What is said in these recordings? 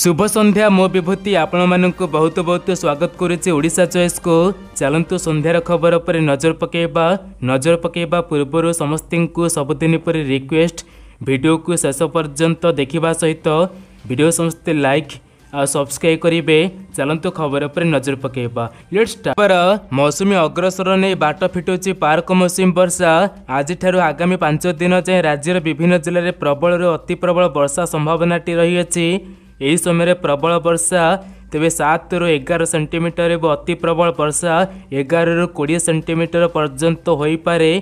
ଶୁଭ ସନ୍ଧ୍ୟା ମୋ ବିଭୂତି ଆପଣମାନଙ୍କୁ ବହୁତ ବହୁତ ସ୍ୱାଗତ କରୁଛି ଓଡ଼ିଶା ଚଏସ୍କୁ ଚାଲନ୍ତୁ ସନ୍ଧ୍ୟାର ଖବର ଉପରେ ନଜର ପକାଇବା ନଜର ପକାଇବା ପୂର୍ବରୁ ସମସ୍ତଙ୍କୁ ସବୁଦିନ ପରି ରିକ୍ୱେଷ୍ଟ ଭିଡ଼ିଓକୁ ଶେଷ ପର୍ଯ୍ୟନ୍ତ ଦେଖିବା ସହିତ ଭିଡ଼ିଓ ସମସ୍ତେ ଲାଇକ୍ ଆଉ ସବସ୍କ୍ରାଇବ୍ କରିବେ ଚାଲନ୍ତୁ ଖବର ଉପରେ ନଜର ପକାଇବା ଲେଟ୍ସ ଟାପର ମୌସୁମୀ ଅଗ୍ରସର ନେଇ ବାଟ ଫିଟୁଛି ପାର୍କ ମୌସୁମୀ ବର୍ଷା ଆଜିଠାରୁ ଆଗାମୀ ପାଞ୍ଚ ଦିନ ଯାଏଁ ରାଜ୍ୟର ବିଭିନ୍ନ ଜିଲ୍ଲାରେ ପ୍ରବଳରୁ ଅତି ପ୍ରବଳ ବର୍ଷା ସମ୍ଭାବନାଟି ରହିଅଛି ଏହି ସମୟରେ ପ୍ରବଳ ବର୍ଷା ତେବେ ସାତରୁ ଏଗାର ସେଣ୍ଟିମିଟର ଏବଂ ଅତି ପ୍ରବଳ ବର୍ଷା ଏଗାରରୁ କୋଡ଼ିଏ ସେଣ୍ଟିମିଟର ପର୍ଯ୍ୟନ୍ତ ହୋଇପାରେ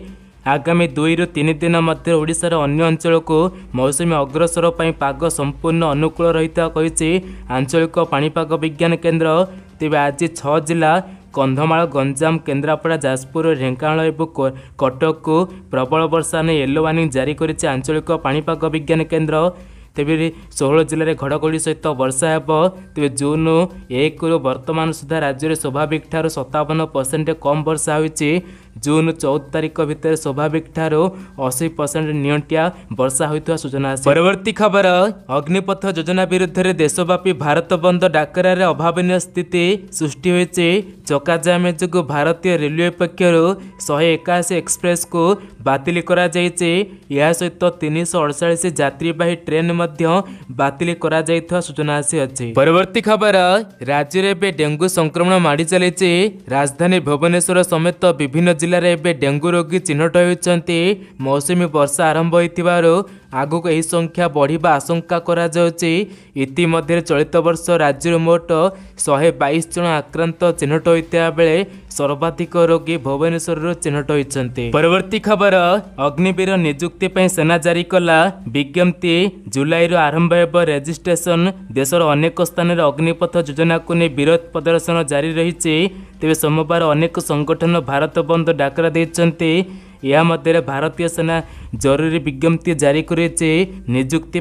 ଆଗାମୀ ଦୁଇରୁ ତିନି ଦିନ ମଧ୍ୟରେ ଓଡ଼ିଶାର ଅନ୍ୟ ଅଞ୍ଚଳକୁ ମୌସୁମୀ ଅଗ୍ରସର ପାଇଁ ପାଗ ସମ୍ପୂର୍ଣ୍ଣ ଅନୁକୂଳ ରହିଥିବା କହିଛି ଆଞ୍ଚଳିକ ପାଣିପାଗ ବିଜ୍ଞାନ କେନ୍ଦ୍ର ତେବେ ଆଜି ଛଅ ଜିଲ୍ଲା କନ୍ଧମାଳ ଗଞ୍ଜାମ କେନ୍ଦ୍ରାପଡ଼ା ଯାଜପୁର ଢେଙ୍କାନାଳ ଏବଂ କଟକକୁ ପ୍ରବଳ ବର୍ଷା ନେଇ ୟେଲୋ ୱାର୍ଣ୍ଣିଂ ଜାରି କରିଛି ଆଞ୍ଚଳିକ ପାଣିପାଗ ବିଜ୍ଞାନ କେନ୍ଦ୍ର ତେବେ ଷୋହଳ ଜିଲ୍ଲାରେ ଘଡ଼ଘଡ଼ି ସହିତ ବର୍ଷା ହେବ ତେବେ ଜୁନ୍ ଏକରୁ ବର୍ତ୍ତମାନ ସୁଦ୍ଧା ରାଜ୍ୟରେ ସ୍ୱାଭାବିକଠାରୁ ସତାବନ ପରସେଣ୍ଟ କମ୍ ବର୍ଷା ହୋଇଛି ଜୁନ୍ ଚଉଦ ତାରିଖ ଭିତରେ ସ୍ୱାଭାବିକଠାରୁ ଅଶୀ ପରସେଣ୍ଟ ନିଅଣ୍ଟିଆ ବର୍ଷା ହୋଇଥିବା ସୂଚନା ଆସିଛି ପରବର୍ତ୍ତୀ ଖବର ଅଗ୍ନିପଥ ଯୋଜନା ବିରୁଦ୍ଧରେ ଦେଶବ୍ୟାପୀ ଭାରତ ବନ୍ଦ ଡାକରାରେ ଅଭାବନୀୟ ସ୍ଥିତି ସୃଷ୍ଟି ହୋଇଛି ଚକାଜାମ ଯୋଗୁଁ ଭାରତୀୟ ରେଲୱେ ପକ୍ଷରୁ ଶହେ ଏକାଅଶୀ ଏକ୍ସପ୍ରେସ୍କୁ ବାତିଲ କରାଯାଇଛି ଏହା ସହିତ ତିନିଶହ ଅଡ଼ଚାଳିଶ ଯାତ୍ରୀବାହୀ ଟ୍ରେନ୍ ମଧ୍ୟ ବାତିଲ କରାଯାଇଥିବା ସୂଚନା ଆସିଅଛି ପରବର୍ତ୍ତୀ ଖବର ରାଜ୍ୟରେ ଏବେ ଡେଙ୍ଗୁ ସଂକ୍ରମଣ ମାଡ଼ି ଚାଲିଛି ରାଜଧାନୀ ଭୁବନେଶ୍ୱର ସମେତ ବିଭିନ୍ନ ଜିଲ୍ଲାରେ ଏବେ ଡେଙ୍ଗୁ ରୋଗୀ ଚିହ୍ନଟ ହେଉଛନ୍ତି ମୌସୁମୀ ବର୍ଷା ଆରମ୍ଭ ହୋଇଥିବାରୁ ଆଗକୁ ଏହି ସଂଖ୍ୟା ବଢ଼ିବା ଆଶଙ୍କା କରାଯାଉଛି ଇତିମଧ୍ୟରେ ଚଳିତ ବର୍ଷ ରାଜ୍ୟରେ ମୋଟ ଶହେ ବାଇଶ ଜଣ ଆକ୍ରାନ୍ତ ଚିହ୍ନଟ ହୋଇଥିବା ବେଳେ ସର୍ବାଧିକ ରୋଗୀ ଭୁବନେଶ୍ୱରରୁ ଚିହ୍ନଟ ହୋଇଛନ୍ତି ପରବର୍ତ୍ତୀ ଖବର ଅଗ୍ନିବୀର ନିଯୁକ୍ତି ପାଇଁ ସେନା ଜାରି କଲା ବିଜ୍ଞପ୍ତି ଜୁଲାଇରୁ ଆରମ୍ଭ ହେବ ରେଜିଷ୍ଟ୍ରେସନ ଦେଶର ଅନେକ ସ୍ଥାନରେ ଅଗ୍ନିପଥ ଯୋଜନାକୁ ନେଇ ବିରୋଧ ପ୍ରଦର୍ଶନ ଜାରି ରହିଛି ତେବେ ସୋମବାର ଅନେକ ସଂଗଠନ ଭାରତ ବନ୍ଦ ଡାକରା ଦେଇଛନ୍ତି ଏହା ମଧ୍ୟରେ ଭାରତୀୟ ସେନା जरुरी विज्ञप्ति जारी नियुक्ति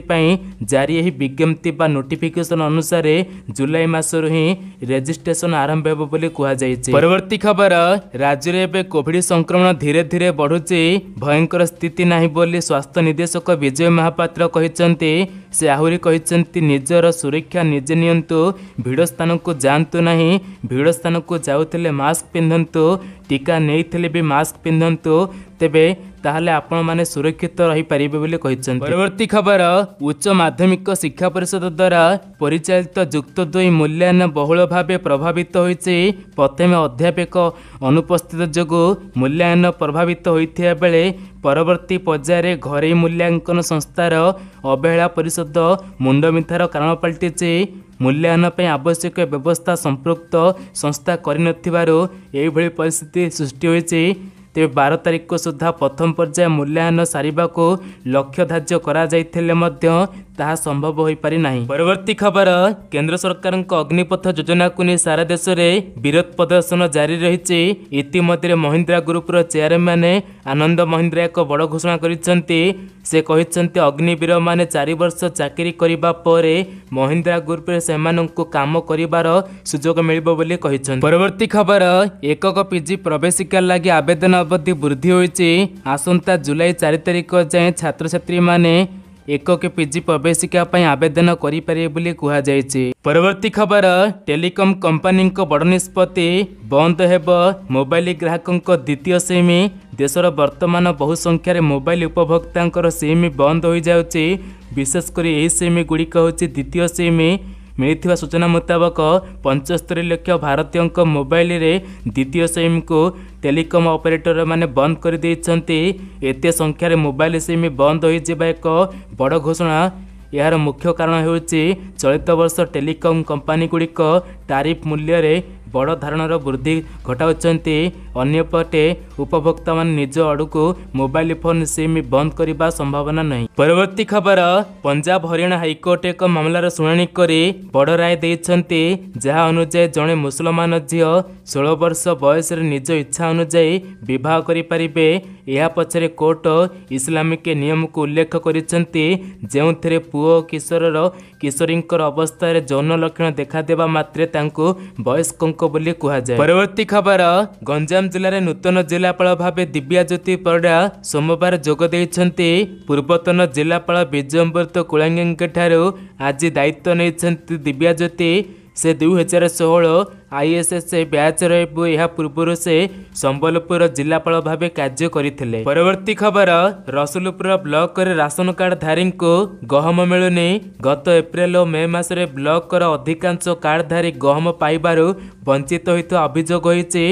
जारी विज्ञप्ति बा नोटिफिकेसन अनुसार जुलै मासहरू हिँड रेजिस्ट्रेसन आरम्भ हो परवर्ती खबर राज्य कोविड संक्रमण धीरे धीरे बढु भयंकर स्थिति नाही बोली स्वास्थ्य निर्देशक विजय महापात्र महापत्र आउने निजर सुरक्षा निजे नियतु नाही भीड़ स्थान को जाउतले मास्क पिन्धु टीका नै बे मास्क पिन्धु ତେବେ ତାହେଲେ ଆପଣମାନେ ସୁରକ୍ଷିତ ରହିପାରିବେ ବୋଲି କହିଛନ୍ତି ପରବର୍ତ୍ତୀ ଖବର ଉଚ୍ଚ ମାଧ୍ୟମିକ ଶିକ୍ଷା ପରିଷଦ ଦ୍ୱାରା ପରିଚାଳିତ ଯୁକ୍ତ ଦୁଇ ମୂଲ୍ୟାୟନ ବହୁଳ ଭାବେ ପ୍ରଭାବିତ ହୋଇଛି ପ୍ରଥମେ ଅଧ୍ୟାପକ ଅନୁପସ୍ଥିତ ଯୋଗୁଁ ମୂଲ୍ୟାୟନ ପ୍ରଭାବିତ ହୋଇଥିବା ବେଳେ ପରବର୍ତ୍ତୀ ପର୍ଯ୍ୟାୟରେ ଘରୋଇ ମୂଲ୍ୟାଙ୍କନ ସଂସ୍ଥାର ଅବହେଳା ପରିଷଦ ମୁଣ୍ଡମିଥାର କାରଣ ପାଲଟିଛି ମୂଲ୍ୟାୟନ ପାଇଁ ଆବଶ୍ୟକ ବ୍ୟବସ୍ଥା ସମ୍ପୃକ୍ତ ସଂସ୍ଥା କରିନଥିବାରୁ ଏହିଭଳି ପରିସ୍ଥିତି ସୃଷ୍ଟି ହୋଇଛି ତେବେ ବାର ତାରିଖ ସୁଦ୍ଧା ପ୍ରଥମ ପର୍ଯ୍ୟାୟ ମୂଲ୍ୟାୟନ ସାରିବାକୁ ଲକ୍ଷ୍ୟ ଧାର୍ଯ୍ୟ କରାଯାଇଥିଲେ ମଧ୍ୟ ତାହା ସମ୍ଭବ ହୋଇପାରିନାହିଁ ପରବର୍ତ୍ତୀ ଖବର କେନ୍ଦ୍ର ସରକାରଙ୍କ ଅଗ୍ନିପଥ ଯୋଜନାକୁ ନେଇ ସାରା ଦେଶରେ ବିରୋଧ ପ୍ରଦର୍ଶନ ଜାରି ରହିଛି ଇତିମଧ୍ୟରେ ମହିନ୍ଦ୍ରା ଗ୍ରୁପର ଚେୟାରମ୍ୟାନ ଆନନ୍ଦ ମହିନ୍ଦ୍ରା ଏକ ବଡ଼ ଘୋଷଣା କରିଛନ୍ତି ସେ କହିଛନ୍ତି ଅଗ୍ନିବୀରମାନେ ଚାରି ବର୍ଷ ଚାକିରି କରିବା ପରେ ମହିନ୍ଦ୍ରା ଗ୍ରୁପ୍ରେ ସେମାନଙ୍କୁ କାମ କରିବାର ସୁଯୋଗ ମିଳିବ ବୋଲି କହିଛନ୍ତି ପରବର୍ତ୍ତୀ ଖବର ଏକକ ପିଜି ପ୍ରବେଶିକା ଲାଗି ଆବେଦନ ଅବଧି ବୃଦ୍ଧି ହୋଇଛି ଆସନ୍ତା ଜୁଲାଇ ଚାରି ତାରିଖ ଯାଏଁ ଛାତ୍ରଛାତ୍ରୀମାନେ ଏକକ ପିଜି ପ୍ରବେଶିକା ପାଇଁ ଆବେଦନ କରିପାରିବେ ବୋଲି କୁହାଯାଇଛି ପରବର୍ତ୍ତୀ ଖବର ଟେଲିକମ୍ କମ୍ପାନୀଙ୍କ ବଡ଼ ନିଷ୍ପତ୍ତି ବନ୍ଦ ହେବ ମୋବାଇଲ ଗ୍ରାହକଙ୍କ ଦ୍ୱିତୀୟ ସିମ୍ ଦେଶର ବର୍ତ୍ତମାନ ବହୁ ସଂଖ୍ୟାରେ ମୋବାଇଲ ଉପଭୋକ୍ତାଙ୍କର ସିମ୍ ବନ୍ଦ ହୋଇଯାଉଛି ବିଶେଷ କରି ଏହି ସିମ୍ ଗୁଡ଼ିକ ହେଉଛି ଦ୍ୱିତୀୟ ସିମ୍ ମିଳିଥିବା ସୂଚନା ମୁତାବକ ପଞ୍ଚସ୍ତରି ଲକ୍ଷ ଭାରତୀୟଙ୍କ ମୋବାଇଲରେ ଦ୍ୱିତୀୟ ସିମ୍କୁ ଟେଲିକମ୍ ଅପରେଟରମାନେ ବନ୍ଦ କରିଦେଇଛନ୍ତି ଏତେ ସଂଖ୍ୟାରେ ମୋବାଇଲ ସିମ୍ ବନ୍ଦ ହୋଇଯିବା ଏକ ବଡ଼ ଘୋଷଣା ଏହାର ମୁଖ୍ୟ କାରଣ ହେଉଛି ଚଳିତ ବର୍ଷ ଟେଲିକମ୍ କମ୍ପାନୀଗୁଡ଼ିକ ଟାରିଫ୍ ମୂଲ୍ୟରେ ବଡ଼ ଧାରଣର ବୃଦ୍ଧି ଘଟାଉଛନ୍ତି ଅନ୍ୟପଟେ ଉପଭୋକ୍ତାମାନେ ନିଜ ଆଡ଼କୁ ମୋବାଇଲ ଫୋନ୍ ସିମ୍ ବନ୍ଦ କରିବା ସମ୍ଭାବନା ନାହିଁ ପରବର୍ତ୍ତୀ ଖବର ପଞ୍ଜାବ ହରିୟାଣା ହାଇକୋର୍ଟ ଏକ ମାମଲାର ଶୁଣାଣି କରି ବଡ଼ ରାୟ ଦେଇଛନ୍ତି ଯାହା ଅନୁଯାୟୀ ଜଣେ ମୁସଲମାନ ଝିଅ ଷୋହଳ ବର୍ଷ ବୟସରେ ନିଜ ଇଚ୍ଛା ଅନୁଯାୟୀ ବିବାହ କରିପାରିବେ ଏହା ପଛରେ କୋର୍ଟ ଇସଲାମିକ ନିୟମକୁ ଉଲ୍ଲେଖ କରିଛନ୍ତି ଯେଉଁଥିରେ ପୁଅ ଓ କିଶୋରର କିଶୋରୀଙ୍କର ଅବସ୍ଥାରେ ଯୌନ ଲକ୍ଷଣ ଦେଖାଦେବା ମାତ୍ରେ ତାଙ୍କୁ ବୟସ୍କଙ୍କ ବୋଲି କୁହାଯାଏ ପରବର୍ତ୍ତୀ ଖବର ଗଞ୍ଜାମ ଜିଲ୍ଲାରେ ନୂତନ ଜିଲ୍ଲାପାଳ ଭାବେ ଦିବ୍ୟାଜ୍ୟୋତି ପରିଡ଼ା ସୋମବାର ଯୋଗ ଦେଇଛନ୍ତି ପୂର୍ବତନ ଜିଲ୍ଲାପାଳ ବିଜୟମ୍ବୃତ କୁଳାଙ୍ଗୀଙ୍କଠାରୁ ଆଜି ଦାୟିତ୍ୱ ନେଇଛନ୍ତି ଦିବ୍ୟାଜ୍ୟୋତି ସେ ଦୁଇହଜାର ଷୋହଳ ଆଇଏସ୍ଏସ୍ ବ୍ୟାଚ୍ର ଏବଂ ଏହା ପୂର୍ବରୁ ସେ ସମ୍ବଲପୁର ଜିଲ୍ଲାପାଳ ଭାବେ କାର୍ଯ୍ୟ କରିଥିଲେ ପରବର୍ତ୍ତୀ ଖବର ରସୁଲପୁର ବ୍ଲକରେ ରାସନ କାର୍ଡଧାରୀଙ୍କୁ ଗହମ ମିଳୁନି ଗତ ଏପ୍ରିଲ ଓ ମେ ମାସରେ ବ୍ଲକର ଅଧିକାଂଶ କାର୍ଡଧାରୀ ଗହମ ପାଇବାରୁ ବଞ୍ଚିତ ହୋଇଥିବା ଅଭିଯୋଗ ହୋଇଛି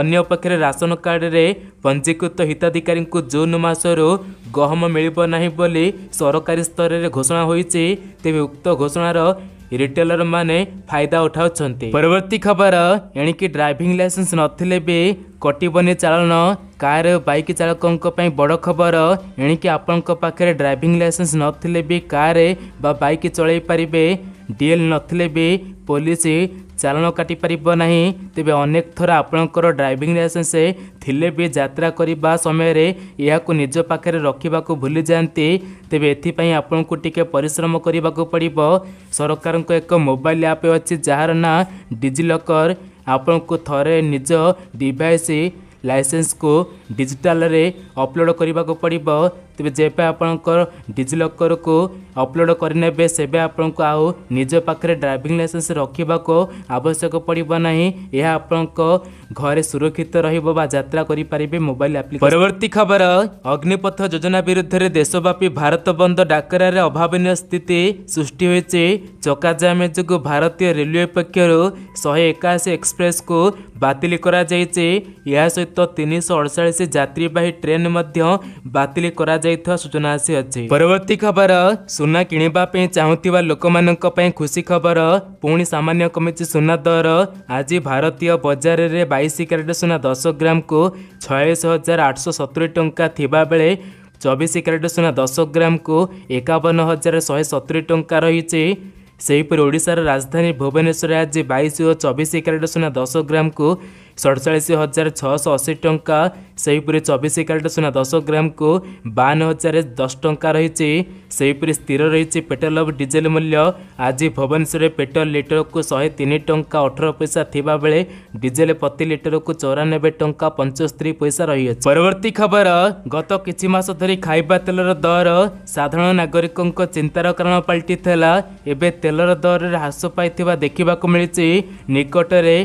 ଅନ୍ୟପକ୍ଷରେ ରାସନ କାର୍ଡରେ ପଞ୍ଜୀକୃତ ହିତାଧିକାରୀଙ୍କୁ ଜୁନ୍ ମାସରୁ ଗହମ ମିଳିବ ନାହିଁ ବୋଲି ସରକାରୀ ସ୍ତରରେ ଘୋଷଣା ହୋଇଛି ତେବେ ଉକ୍ତ ଘୋଷଣାର ରିଟେଲର ମାନେ ଫାଇଦା ଉଠାଉଛନ୍ତି ପରବର୍ତ୍ତୀ ଖବର ଏଣିକି ଡ୍ରାଇଭିଂ ଲାଇସେନ୍ସ ନଥିଲେ ବି କଟିବନି ଚାଳନ କାର୍ ବାଇକ୍ ଚାଳକଙ୍କ ପାଇଁ ବଡ଼ ଖବର ଏଣିକି ଆପଣଙ୍କ ପାଖରେ ଡ୍ରାଇଭିଂ ଲାଇସେନ୍ସ ନଥିଲେ ବି କାର୍ ବା ବାଇକ୍ ଚଳାଇ ପାରିବେ ଡିଏଲ୍ ନଥିଲେ ବି ପୋଲିସ ଚାଲାଣ କାଟିପାରିବ ନାହିଁ ତେବେ ଅନେକ ଥର ଆପଣଙ୍କର ଡ୍ରାଇଭିଂ ଲାଇସେନ୍ସ ଥିଲେ ବି ଯାତ୍ରା କରିବା ସମୟରେ ଏହାକୁ ନିଜ ପାଖରେ ରଖିବାକୁ ଭୁଲିଯାଆନ୍ତି ତେବେ ଏଥିପାଇଁ ଆପଣଙ୍କୁ ଟିକିଏ ପରିଶ୍ରମ କରିବାକୁ ପଡ଼ିବ ସରକାରଙ୍କ ଏକ ମୋବାଇଲ୍ ଆପ୍ ଅଛି ଯାହାର ନାଁ ଡିଜିଲକର୍ ଆପଣଙ୍କୁ ଥରେ ନିଜ ଡିଭାଇସ୍ ଲାଇସେନ୍ସକୁ ଡିଜିଟାଲରେ ଅପଲୋଡ଼୍ କରିବାକୁ ପଡ଼ିବ ତେବେ ଯେବେ ଆପଣଙ୍କର ଡିଜିଲକରକୁ ଅପଲୋଡ଼ କରିନେବେ ସେବେ ଆପଣଙ୍କୁ ଆଉ ନିଜ ପାଖରେ ଡ୍ରାଇଭିଂ ଲାଇସେନ୍ସ ରଖିବାକୁ ଆବଶ୍ୟକ ପଡ଼ିବ ନାହିଁ ଏହା ଆପଣଙ୍କ ଘରେ ସୁରକ୍ଷିତ ରହିବ ବା ଯାତ୍ରା କରିପାରିବେ ମୋବାଇଲ ଆପ୍ଲିକେସନ ପରବର୍ତ୍ତୀ ଖବର ଅଗ୍ନିପଥ ଯୋଜନା ବିରୁଦ୍ଧରେ ଦେଶବ୍ୟାପୀ ଭାରତ ବନ୍ଦ ଡାକରାରେ ଅଭାବନୀୟ ସ୍ଥିତି ସୃଷ୍ଟି ହୋଇଛି ଚକାଜାମେ ଯୋଗୁଁ ଭାରତୀୟ ରେଲୱେ ପକ୍ଷରୁ ଶହେ ଏକାଅଶୀ ଏକ୍ସପ୍ରେସକୁ ବାତିଲ କରାଯାଇଛି ଏହା ସହିତ ତିନିଶହ ଅଡ଼ଚାଳିଶ ଯାତ୍ରୀବାହୀ ଟ୍ରେନ୍ ମଧ୍ୟ ବାତିଲ କରାଯାଇଛି କରାଯାଇଥିବା ସୂଚନା ଆସିଅଛି ପରବର୍ତ୍ତୀ ଖବର ସୁନା କିଣିବା ପାଇଁ ଚାହୁଁଥିବା ଲୋକମାନଙ୍କ ପାଇଁ ଖୁସି ଖବର ପୁଣି ସାମାନ୍ୟ କମିଛି ସୁନା ଦର ଆଜି ଭାରତୀୟ ବଜାରରେ ବାଇଶ କ୍ୟାରେଟ୍ ସୁନା ଦଶ ଗ୍ରାମକୁ ଛୟାଳିଶ ହଜାର ଆଠଶହ ସତୁରି ଟଙ୍କା ଥିବାବେଳେ ଚବିଶ କ୍ୟାରେଟ୍ ସୁନା ଦଶ ଗ୍ରାମକୁ ଏକାବନ ହଜାର ଶହେ ସତୁରି ଟଙ୍କା ରହିଛି ସେହିପରି ଓଡ଼ିଶାର ରାଜଧାନୀ ଭୁବନେଶ୍ୱରରେ ଆଜି ବାଇଶ ଓ ଚବିଶ କ୍ୟାରେଟ୍ ସୁନା ଦଶ ଗ୍ରାମକୁ ସଡ଼ଚାଳିଶ ହଜାର ଛଅଶହ ଅଶୀ ଟଙ୍କା ସେହିପରି ଚବିଶ କ୍ୟାରେଟ୍ ସୁନା ଦଶ ଗ୍ରାମକୁ ବାଉନ ହଜାର ଦଶ ଟଙ୍କା ରହିଛି ସେହିପରି ସ୍ଥିର ରହିଛି ପେଟ୍ରୋଲ ଓ ଡିଜେଲ ମୂଲ୍ୟ ଆଜି ଭୁବନେଶ୍ୱରରେ ପେଟ୍ରୋଲ ଲିଟରକୁ ଶହେ ତିନି ଟଙ୍କା ଅଠର ପଇସା ଥିବାବେଳେ ଡିଜେଲ ପ୍ରତି ଲିଟରକୁ ଚଉରାନବେ ଟଙ୍କା ପଞ୍ଚସ୍ତରୀ ପଇସା ରହିଅଛି ପରବର୍ତ୍ତୀ ଖବର ଗତ କିଛି ମାସ ଧରି ଖାଇବା ତେଲର ଦର ସାଧାରଣ ନାଗରିକଙ୍କ ଚିନ୍ତାର କାରଣ ପାଲଟିଥିଲା ଏବେ ତେଲର ଦରରେ ହ୍ରାସ ପାଇଥିବା ଦେଖିବାକୁ ମିଳିଛି ନିକଟରେ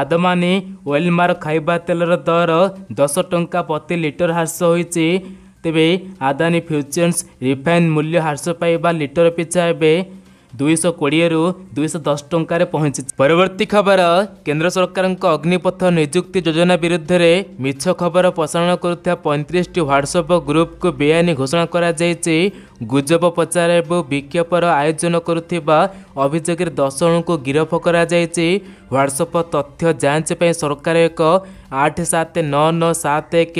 ଆଦମାନୀ ୱେଲମାର ଖାଇବା ତେଲର ଦର ଦଶ ଟଙ୍କା ପ୍ରତି ଲିଟର ହ୍ରାସ ହୋଇଛି ତେବେ ଆଦାନୀ ଫ୍ୟୁଚର୍ସ ରିଫାଇନ୍ ମୂଲ୍ୟ ହ୍ରାସ ପାଇବା ଲିଟର ପିଛା ଏବେ ଦୁଇଶହ କୋଡ଼ିଏରୁ ଦୁଇଶହ ଦଶ ଟଙ୍କାରେ ପହଞ୍ଚିଛି ପରବର୍ତ୍ତୀ ଖବର କେନ୍ଦ୍ର ସରକାରଙ୍କ ଅଗ୍ନିପଥ ନିଯୁକ୍ତି ଯୋଜନା ବିରୁଦ୍ଧରେ ମିଛ ଖବର ପ୍ରସାରଣ କରୁଥିବା ପଇଁତିରିଶଟି ହ୍ୱାଟ୍ସଆପ୍ ଗ୍ରୁପ୍କୁ ବେଆଇନ ଘୋଷଣା କରାଯାଇଛି ଗୁଜବ ପ୍ରଚାର ଏବଂ ବିକ୍ଷୋଭର ଆୟୋଜନ କରୁଥିବା ଅଭିଯୋଗରେ ଦଶ ଜଣଙ୍କୁ ଗିରଫ କରାଯାଇଛି ହ୍ୱାଟ୍ସଆପ୍ ତଥ୍ୟ ଯାଞ୍ଚ ପାଇଁ ସରକାର ଏକ ଆଠ ସାତ ନଅ ନଅ ସାତ ଏକ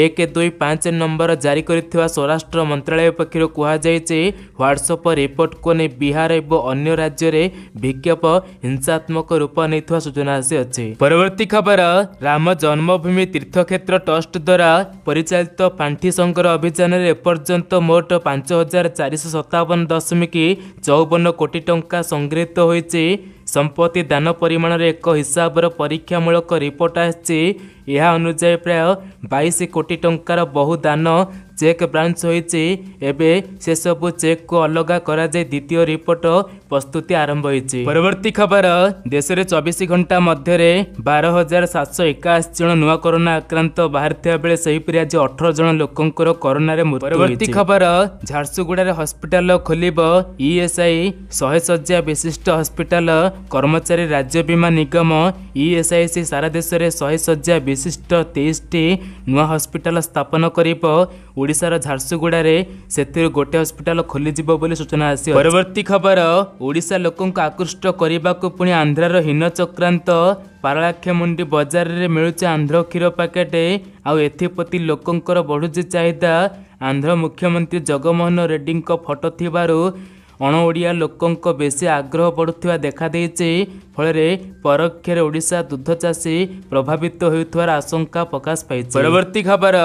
ଏକ ଦୁଇ ପାଞ୍ଚ ନମ୍ବର ଜାରି କରିଥିବା ସ୍ୱରାଷ୍ଟ୍ର ମନ୍ତ୍ରଣାଳୟ ପକ୍ଷରୁ କୁହାଯାଇଛି ହ୍ୱାଟ୍ସଅପ୍ ରିପୋର୍ଟକୁ ନେଇ ବିହାର ଏବଂ ଅନ୍ୟ ରାଜ୍ୟରେ ବିଜ୍ଞପ ହିଂସାତ୍ମକ ରୂପ ନେଇଥିବା ସୂଚନା ଆସିଅଛି ପରବର୍ତ୍ତୀ ଖବର ରାମ ଜନ୍ମଭୂମି ତୀର୍ଥକ୍ଷେତ୍ର ଟ୍ରଷ୍ଟ ଦ୍ୱାରା ପରିଚାଳିତ ପାଣ୍ଠି ସଂଗ୍ରହ ଅଭିଯାନରେ ଏପର୍ଯ୍ୟନ୍ତ ମୋଟ ପାଞ୍ଚ ହଜାର ଚାରିଶହ ସତାବନ ଦଶମିକ ଚଉବନ କୋଟି ଟଙ୍କା ସଂଗୃହୀତ ହୋଇଛି ସମ୍ପତ୍ତି ଦାନ ପରିମାଣର ଏକ ହିସାବର ପରୀକ୍ଷାମୂଳକ ରିପୋର୍ଟ ଆସିଛି ଏହା ଅନୁଯାୟୀ ପ୍ରାୟ ବାଇଶ କୋଟି ଟଙ୍କାର ବହୁ ଦାନ ଚେକ୍ ବ୍ରାଞ୍ଚ ହୋଇଛି ଏବେ ସେସବୁ ଚେକ୍କୁ ଅଲଗା କରାଯାଇ ଦ୍ୱିତୀୟ ରିପୋର୍ଟ ପ୍ରସ୍ତୁତି ଆରମ୍ଭ ହୋଇଛି ପରବର୍ତ୍ତୀ ଖବର ଦେଶରେ ଚବିଶ ଘଣ୍ଟା ମଧ୍ୟରେ ବାର ହଜାର ସାତଶହ ଏକାଅଶୀ ଜଣ ନୂଆ କରୋନା ଆକ୍ରାନ୍ତ ବାହାରିଥିବା ବେଳେ ସେହିପରି ଆଜି ଅଠର ଜଣ ଲୋକଙ୍କର କରୋନାରେ ମୃତ୍ୟୁ ପରବର୍ତ୍ତୀ ଖବର ଝାରସୁଗୁଡ଼ାରେ ହସ୍ପିଟାଲ ଖୋଲିବ ଇଏସ୍ଆଇ ଶହେ ଶଯ୍ୟା ବିଶିଷ୍ଟ ହସ୍ପିଟାଲ କର୍ମଚାରୀ ରାଜ୍ୟ ବୀମା ନିଗମ ଇଏସ୍ଆଇସି ସାରା ଦେଶରେ ଶହେ ଶଯ୍ୟା ବିଶିଷ୍ଟ ତେଇଶଟି ନୂଆ ହସ୍ପିଟାଲ ସ୍ଥାପନ କରିବ ଓଡ଼ିଶାର ଝାରସୁଗୁଡ଼ାରେ ସେଥିରୁ ଗୋଟେ ହସ୍ପିଟାଲ ଖୋଲିଯିବ ବୋଲି ସୂଚନା ଆସି ପରବର୍ତ୍ତୀ ଖବର ଓଡ଼ିଶା ଲୋକଙ୍କୁ ଆକୃଷ୍ଟ କରିବାକୁ ପୁଣି ଆନ୍ଧ୍ରାର ହୀନ ଚକ୍ରାନ୍ତ ପାରଳାକ୍ଷମୁଣ୍ଡି ବଜାରରେ ମିଳୁଛି ଆନ୍ଧ୍ର କ୍ଷୀର ପ୍ୟାକେଟ ଆଉ ଏଥିପ୍ରତି ଲୋକଙ୍କର ବଢ଼ୁଛି ଚାହିଦା ଆନ୍ଧ୍ର ମୁଖ୍ୟମନ୍ତ୍ରୀ ଜଗମୋହନ ରେଡ୍ଡିଙ୍କ ଫଟୋ ଥିବାରୁ ଅଣ ଓଡ଼ିଆ ଲୋକଙ୍କ ବେଶୀ ଆଗ୍ରହ ବଢ଼ୁଥିବା ଦେଖାଦେଇଛି ଫଳରେ ପରୋକ୍ଷରେ ଓଡ଼ିଶା ଦୁଗ୍ଧ ଚାଷୀ ପ୍ରଭାବିତ ହେଉଥିବାର ଆଶଙ୍କା ପ୍ରକାଶ ପାଇଛି ପରବର୍ତ୍ତୀ ଖବର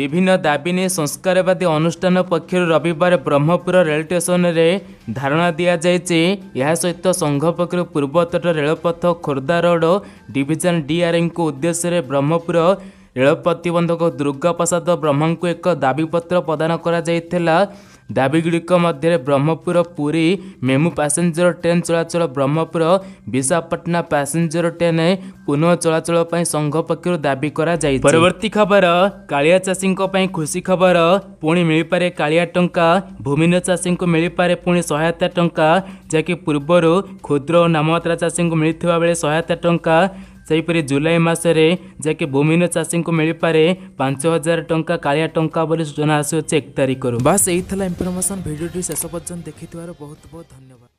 ବିଭିନ୍ନ ଦାବି ନେଇ ସଂସ୍କାରବାଦୀ ଅନୁଷ୍ଠାନ ପକ୍ଷରୁ ରବିବାର ବ୍ରହ୍ମପୁର ରେଳ ଷ୍ଟେସନରେ ଧାରଣା ଦିଆଯାଇଛି ଏହା ସହିତ ସଂଘ ପକ୍ଷରୁ ପୂର୍ବତଟ ରେଳପଥ ଖୋର୍ଦ୍ଧା ରୋଡ଼ ଡିଭିଜନ ଡିଆର୍ଆଇଙ୍କ ଉଦ୍ଦେଶ୍ୟରେ ବ୍ରହ୍ମପୁର ରେଳ ପ୍ରତିବନ୍ଧକ ଦୁର୍ଗାପ୍ରସାଦ ବ୍ରହ୍ମାଙ୍କୁ ଏକ ଦାବିପତ୍ର ପ୍ରଦାନ କରାଯାଇଥିଲା ଦାବିଗୁଡ଼ିକ ମଧ୍ୟରେ Brahmapur Puri MEMU passenger train ଚଳାଚଳ ବ୍ରହ୍ମପୁର ବିଶାଖାପାଟନା ପାସେଞ୍ଜର ଟ୍ରେନ୍ ପୁନଃ ଚଳାଚଳ ପାଇଁ ସଂଘ ପକ୍ଷରୁ ଦାବି କରାଯାଇଛି ପରବର୍ତ୍ତୀ ଖବର କାଳିଆ ଚାଷୀଙ୍କ ପାଇଁ ଖୁସି ଖବର ପୁଣି ମିଳିପାରେ କାଳିଆ ଟଙ୍କା ଭୂମିହୀନ ଚାଷୀଙ୍କୁ ମିଳିପାରେ ପୁଣି ସହାୟତା ଟଙ୍କା ଯାହାକି ପୂର୍ବରୁ କ୍ଷୁଦ୍ର ଓ ନାମମାତ୍ରା ଚାଷୀଙ୍କୁ ମିଳିଥିବା ବେଳେ ସହାୟତା ଟଙ୍କା सहीपरि जुलै मासे जाके भोमिन चासीको मिपऱ्यो पाँच हजार टङ्क कालिया टङा पनि सूचना आस तारिख र बाहिला इन्फर्मेसन भिडियो शेष पर्य देखिथ्यो बहुत बहुत धन्यवाद